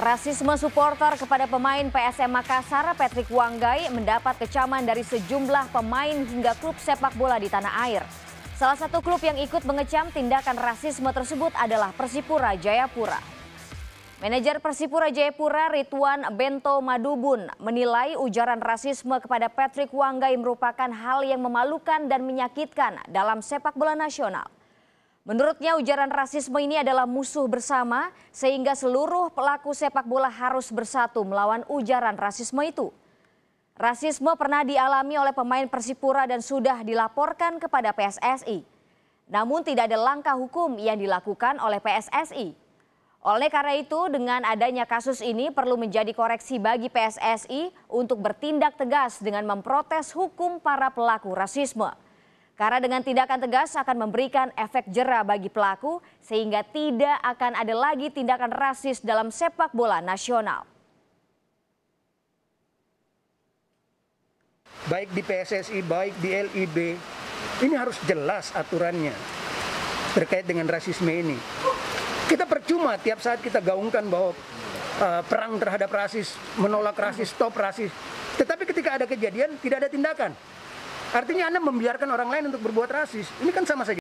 Rasisme supporter kepada pemain PSM Makassar Patrick Wanggai mendapat kecaman dari sejumlah pemain hingga klub sepak bola di tanah air. Salah satu klub yang ikut mengecam tindakan rasisme tersebut adalah Persipura Jayapura. Manajer Persipura Jayapura Ridwan Bento Madubun menilai ujaran rasisme kepada Patrick Wanggai merupakan hal yang memalukan dan menyakitkan dalam sepak bola nasional. Menurutnya ujaran rasisme ini adalah musuh bersama sehingga seluruh pelaku sepak bola harus bersatu melawan ujaran rasisme itu. Rasisme pernah dialami oleh pemain Persipura dan sudah dilaporkan kepada PSSI. Namun tidak ada langkah hukum yang dilakukan oleh PSSI. Oleh karena itu, dengan adanya kasus ini perlu menjadi koreksi bagi PSSI untuk bertindak tegas dengan memprotes hukum para pelaku rasisme. Karena dengan tindakan tegas akan memberikan efek jera bagi pelaku sehingga tidak akan ada lagi tindakan rasis dalam sepak bola nasional. Baik di PSSI, baik di LIB, ini harus jelas aturannya terkait dengan rasisme ini. Kita percuma tiap saat kita gaungkan bahwa uh, perang terhadap rasis, menolak rasis, stop rasis. Tetapi ketika ada kejadian, tidak ada tindakan. Artinya Anda membiarkan orang lain untuk berbuat rasis. Ini kan sama saja.